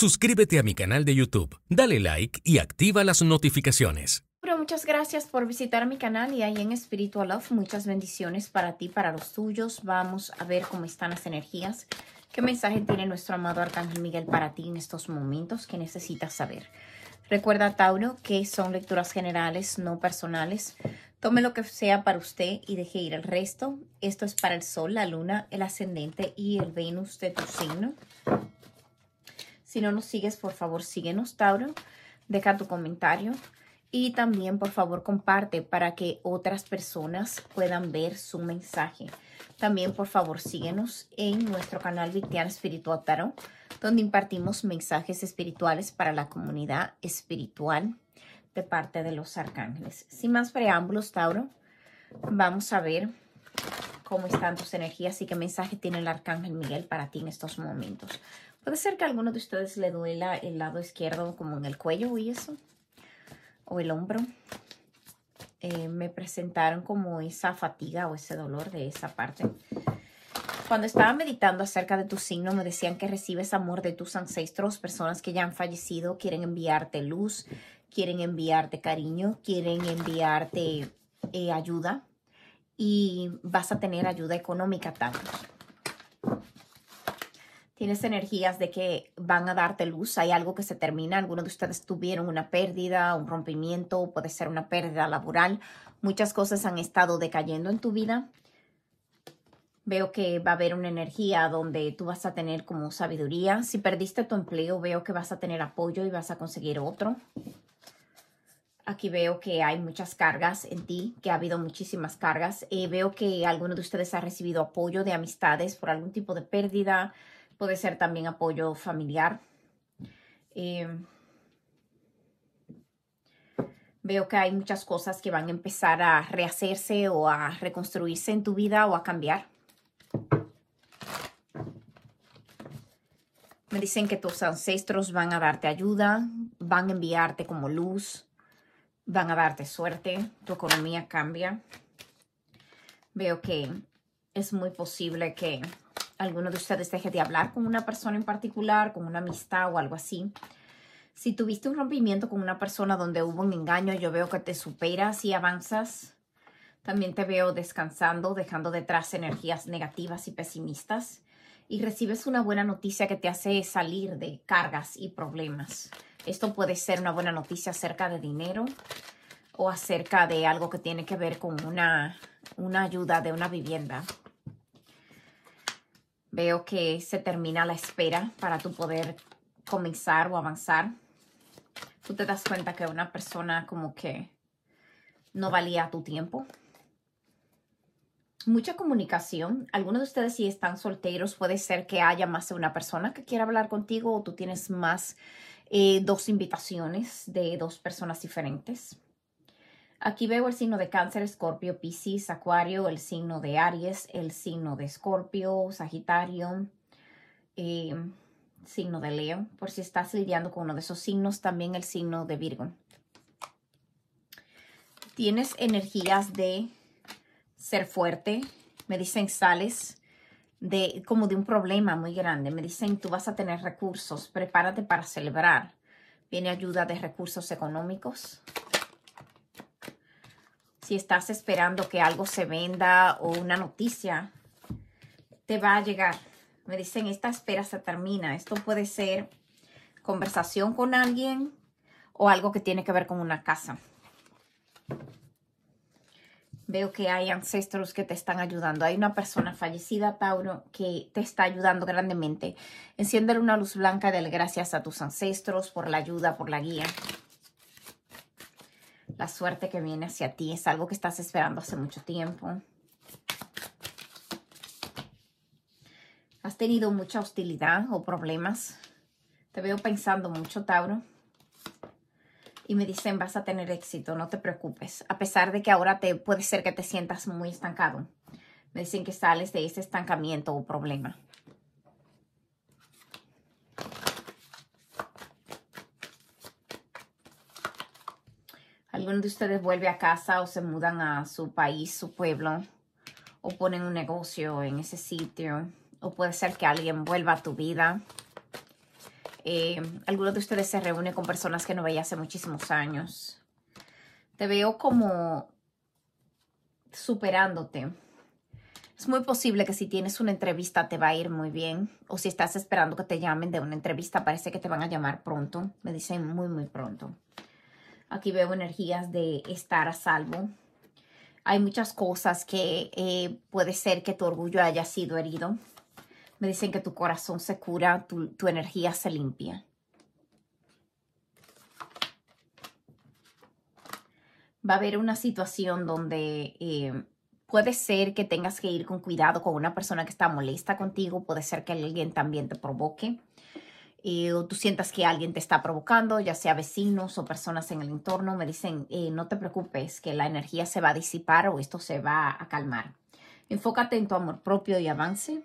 Suscríbete a mi canal de YouTube, dale like y activa las notificaciones. Pero muchas gracias por visitar mi canal y ahí en Spiritual Love muchas bendiciones para ti, para los tuyos. Vamos a ver cómo están las energías. ¿Qué mensaje tiene nuestro amado Arcángel Miguel para ti en estos momentos que necesitas saber? Recuerda, Tauro, que son lecturas generales, no personales. Tome lo que sea para usted y deje ir el resto. Esto es para el Sol, la Luna, el Ascendente y el Venus de tu signo. Si no nos sigues, por favor, síguenos, Tauro. Deja tu comentario. Y también, por favor, comparte para que otras personas puedan ver su mensaje. También, por favor, síguenos en nuestro canal Victiana Espiritual Tarot, donde impartimos mensajes espirituales para la comunidad espiritual de parte de los arcángeles. Sin más preámbulos, Tauro, vamos a ver cómo están tus energías y qué mensaje tiene el arcángel Miguel para ti en estos momentos. Puede ser que a alguno de ustedes le duela el lado izquierdo como en el cuello y eso, o el hombro. Eh, me presentaron como esa fatiga o ese dolor de esa parte. Cuando estaba meditando acerca de tu signo, me decían que recibes amor de tus ancestros, personas que ya han fallecido, quieren enviarte luz, quieren enviarte cariño, quieren enviarte eh, ayuda y vas a tener ayuda económica también tienes energías de que van a darte luz, hay algo que se termina, algunos de ustedes tuvieron una pérdida, un rompimiento, puede ser una pérdida laboral, muchas cosas han estado decayendo en tu vida. Veo que va a haber una energía donde tú vas a tener como sabiduría. Si perdiste tu empleo, veo que vas a tener apoyo y vas a conseguir otro. Aquí veo que hay muchas cargas en ti, que ha habido muchísimas cargas. Eh, veo que alguno de ustedes ha recibido apoyo de amistades por algún tipo de pérdida, Puede ser también apoyo familiar. Eh, veo que hay muchas cosas que van a empezar a rehacerse o a reconstruirse en tu vida o a cambiar. Me dicen que tus ancestros van a darte ayuda, van a enviarte como luz, van a darte suerte, tu economía cambia. Veo que es muy posible que alguno de ustedes deje de hablar con una persona en particular, con una amistad o algo así. Si tuviste un rompimiento con una persona donde hubo un engaño, yo veo que te superas y avanzas. También te veo descansando, dejando detrás energías negativas y pesimistas. Y recibes una buena noticia que te hace salir de cargas y problemas. Esto puede ser una buena noticia acerca de dinero o acerca de algo que tiene que ver con una, una ayuda de una vivienda. Veo que se termina la espera para tu poder comenzar o avanzar. Tú te das cuenta que una persona como que no valía tu tiempo. Mucha comunicación. Algunos de ustedes si están solteros puede ser que haya más de una persona que quiera hablar contigo o tú tienes más eh, dos invitaciones de dos personas diferentes. Aquí veo el signo de cáncer, escorpio, piscis, acuario, el signo de Aries, el signo de escorpio, sagitario, eh, signo de Leo, por si estás lidiando con uno de esos signos, también el signo de Virgo. Tienes energías de ser fuerte, me dicen sales de como de un problema muy grande, me dicen tú vas a tener recursos, prepárate para celebrar. Viene ayuda de recursos económicos, si estás esperando que algo se venda o una noticia, te va a llegar. Me dicen, esta espera se termina. Esto puede ser conversación con alguien o algo que tiene que ver con una casa. Veo que hay ancestros que te están ayudando. Hay una persona fallecida, Tauro, que te está ayudando grandemente. Enciende una luz blanca, del gracias a tus ancestros por la ayuda, por la guía la suerte que viene hacia ti. Es algo que estás esperando hace mucho tiempo. Has tenido mucha hostilidad o problemas. Te veo pensando mucho, Tauro. Y me dicen, vas a tener éxito, no te preocupes. A pesar de que ahora te puede ser que te sientas muy estancado. Me dicen que sales de ese estancamiento o problema. Algunos de ustedes vuelve a casa o se mudan a su país, su pueblo, o ponen un negocio en ese sitio, o puede ser que alguien vuelva a tu vida. Eh, algunos de ustedes se reúnen con personas que no veía hace muchísimos años. Te veo como superándote. Es muy posible que si tienes una entrevista te va a ir muy bien. O si estás esperando que te llamen de una entrevista, parece que te van a llamar pronto. Me dicen muy, muy pronto. Aquí veo energías de estar a salvo. Hay muchas cosas que eh, puede ser que tu orgullo haya sido herido. Me dicen que tu corazón se cura, tu, energía se limpia. Va a haber una situación donde eh, puede ser que tengas que ir con cuidado con una persona que está molesta contigo. Puede ser que alguien también te provoque. Eh, o tú sientas que alguien te está provocando, ya sea vecinos o personas en el entorno, me dicen, eh, no te preocupes, que la energía se va a disipar o esto se va a calmar. Enfócate en tu amor propio y avance.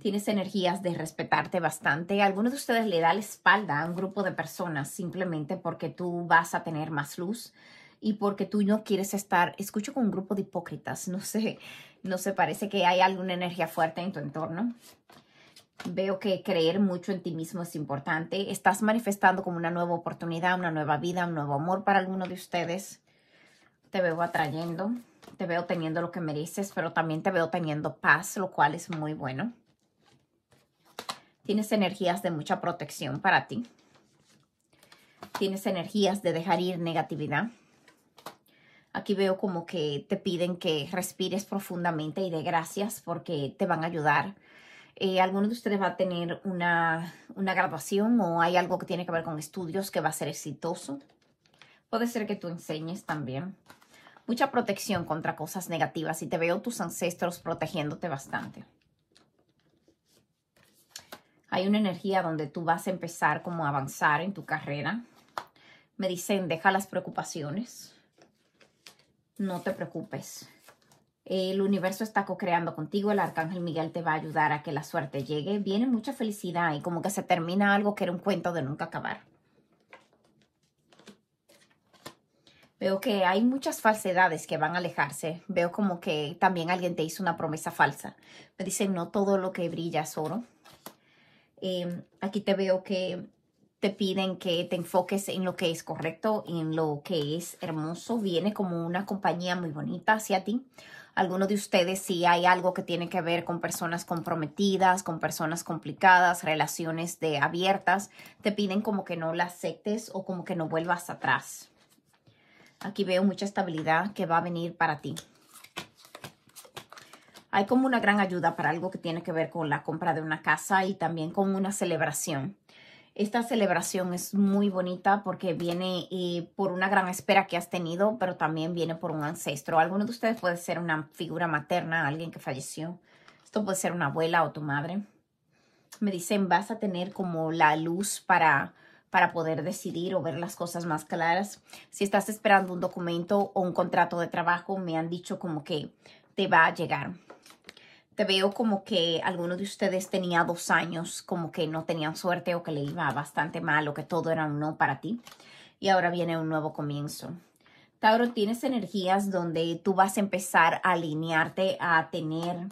Tienes energías de respetarte bastante. algunos de ustedes le da la espalda a un grupo de personas simplemente porque tú vas a tener más luz y porque tú no quieres estar, escucho con un grupo de hipócritas, no sé, no se parece que hay alguna energía fuerte en tu entorno. Veo que creer mucho en ti mismo es importante. Estás manifestando como una nueva oportunidad, una nueva vida, un nuevo amor para alguno de ustedes. Te veo atrayendo, te veo teniendo lo que mereces, pero también te veo teniendo paz, lo cual es muy bueno. Tienes energías de mucha protección para ti. Tienes energías de dejar ir negatividad. Aquí veo como que te piden que respires profundamente y de gracias porque te van a ayudar eh, ¿Alguno de ustedes va a tener una, una graduación o hay algo que tiene que ver con estudios que va a ser exitoso? Puede ser que tú enseñes también. Mucha protección contra cosas negativas y te veo tus ancestros protegiéndote bastante. Hay una energía donde tú vas a empezar como a avanzar en tu carrera. Me dicen, deja las preocupaciones. No te preocupes. El universo está co-creando contigo, el arcángel Miguel te va a ayudar a que la suerte llegue. Viene mucha felicidad y como que se termina algo que era un cuento de nunca acabar. Veo que hay muchas falsedades que van a alejarse. Veo como que también alguien te hizo una promesa falsa. Me dicen no todo lo que brilla es oro. Em, aquí te veo que te piden que te enfoques en lo que es correcto, en lo que es hermoso. Viene como una compañía muy bonita hacia ti. Algunos de ustedes si hay algo que tiene que ver con personas comprometidas, con personas complicadas, relaciones de abiertas, te piden como que no las aceptes o como que no vuelvas atrás. Aquí veo mucha estabilidad que va a venir para ti. Hay como una gran ayuda para algo que tiene que ver con la compra de una casa y también con una celebración. Esta celebración es muy bonita porque viene eh, por una gran espera que has tenido, pero también viene por un ancestro. Alguno de ustedes puede ser una figura materna, alguien que falleció. Esto puede ser una abuela o tu madre. Me dicen, vas a tener como la luz para para poder decidir o ver las cosas más claras. Si estás esperando un documento o un contrato de trabajo, me han dicho como que te va a llegar te veo como que algunos de ustedes tenía dos años, como que no tenían suerte o que le iba bastante mal o que todo era un no para ti. Y ahora viene un nuevo comienzo. Tauro, tienes energías donde tú vas a empezar a alinearte, a tener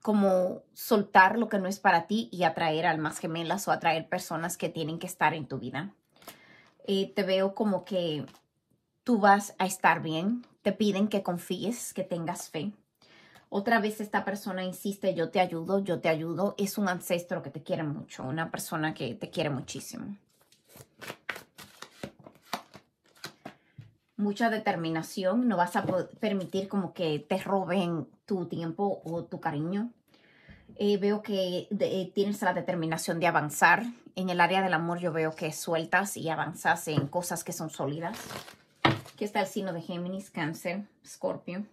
como soltar lo que no es para ti y atraer almas gemelas o atraer personas que tienen que estar en tu vida. Eh, te veo como que tú vas a estar bien, te piden que confíes, que tengas fe otra vez esta persona insiste, yo te ayudo, yo te ayudo. Es un ancestro que te quiere mucho, una persona que te quiere muchísimo. Mucha determinación, no vas a permitir como que te roben tu tiempo o tu cariño. Eh, veo que eh, tienes la determinación de avanzar. En el área del amor yo veo que sueltas y avanzas en cosas que son sólidas. Aquí está el signo de Géminis, Cáncer, Scorpio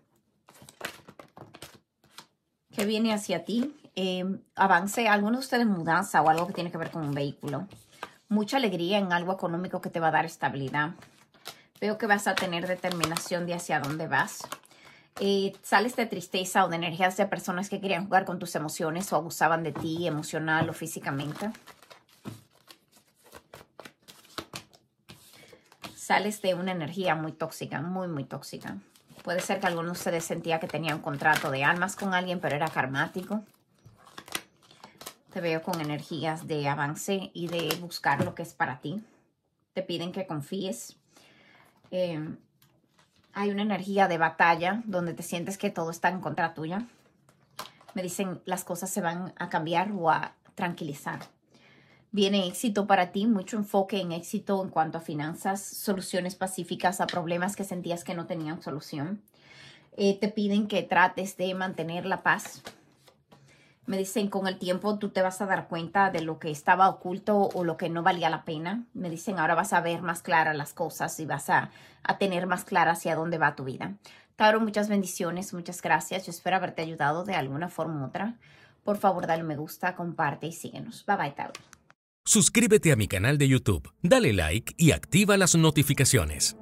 que viene hacia ti. Em, avance, algunos de ustedes mudanza o algo que tiene que ver con un vehículo. Mucha alegría en algo económico que te va a dar estabilidad. Veo que vas a tener determinación de hacia dónde vas. Eh, sales de tristeza o de energías de personas que querían jugar con tus emociones o abusaban de ti emocional o físicamente. Sales de una energía muy tóxica, muy, muy tóxica. Puede ser que alguno de ustedes sentía que tenía un contrato de almas con alguien, pero era karmático. Te veo con energías de avance y de buscar lo que es para ti. Te piden que confíes. Em, hay una energía de batalla donde te sientes que todo está en contra tuya. Me dicen las cosas se van a cambiar o a tranquilizar. Viene éxito para ti, mucho enfoque en éxito en cuanto a finanzas, soluciones pacíficas a problemas que sentías que no tenían solución. Eh, te piden que trates de mantener la paz. Me dicen, con el tiempo tú te vas a dar cuenta de lo que estaba oculto o lo que no valía la pena. Me dicen, ahora vas a ver más claras las cosas y vas a, a tener más clara hacia dónde va tu vida. Tauro, muchas bendiciones, muchas gracias. Yo espero haberte ayudado de alguna forma u otra. Por favor, dale me gusta, comparte y síguenos. Bye bye, taro Suscríbete a mi canal de YouTube, dale like y activa las notificaciones.